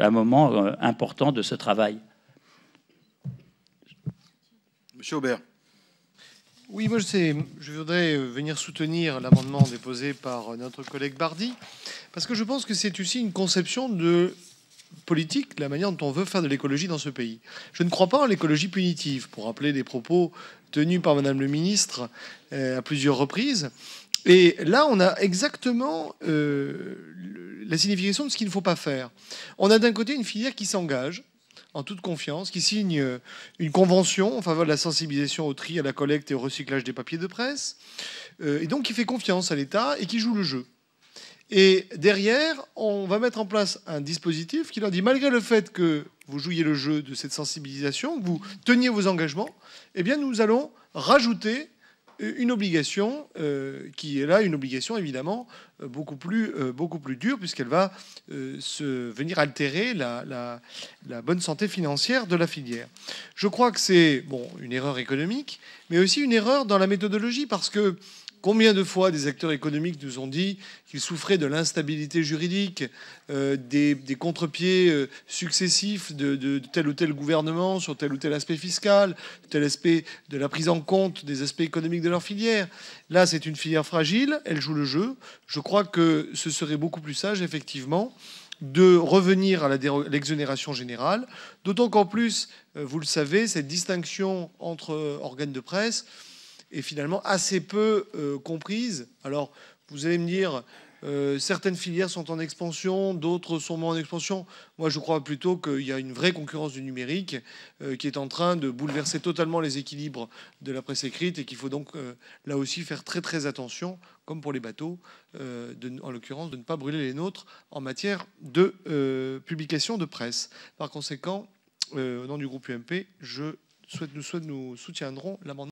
un moment euh, important de ce travail. Monsieur Aubert. Oui, moi je, sais, je voudrais euh, venir soutenir l'amendement déposé par euh, notre collègue Bardi, parce que je pense que c'est aussi une conception de politique, la manière dont on veut faire de l'écologie dans ce pays. Je ne crois pas en l'écologie punitive, pour rappeler des propos tenus par Madame le ministre à plusieurs reprises. Et là, on a exactement euh, la signification de ce qu'il ne faut pas faire. On a d'un côté une filière qui s'engage en toute confiance, qui signe euh, une convention en faveur de la sensibilisation au tri, à la collecte et au recyclage des papiers de presse, euh, et donc qui fait confiance à l'État et qui joue le jeu. Et derrière, on va mettre en place un dispositif qui leur dit, malgré le fait que vous jouiez le jeu de cette sensibilisation, que vous teniez vos engagements, eh bien nous allons rajouter euh, une obligation euh, qui est là, une obligation évidemment euh, beaucoup plus, beaucoup plus dure, puisqu'elle va se venir altérer la, la, bonne santé financière de la filière. Je crois que c'est bon, une erreur économique, mais aussi une erreur dans la méthodologie, parce que Combien de fois des acteurs économiques nous ont dit qu'ils souffraient de l'instabilité juridique, euh, des, des euh, successifs de, de, tel ou tel gouvernement sur tel ou tel aspect fiscal, tel aspect de la prise en compte des aspects économiques de leur filière. Là, c'est une filière fragile, elle joue le jeu. Je crois que ce serait beaucoup plus sage, effectivement, de revenir à l'exonération générale, d'autant qu'en plus, euh, vous le savez, cette distinction entre organes de presse, est finalement assez peu euh, comprise. Alors, vous allez me dire, euh, certaines filières sont en expansion, d'autres sont moins en expansion. Moi, je crois plutôt qu'il y a une vraie concurrence du numérique euh, qui est en train de bouleverser totalement les équilibres de la presse écrite et qu'il faut donc là aussi faire très très attention, comme pour les bateaux, de, en l'occurrence, de ne pas brûler les nôtres en matière de publication de presse. Par conséquent, au nom du groupe UMP, je souhaite, nous, nous soutiendrons l'amendement.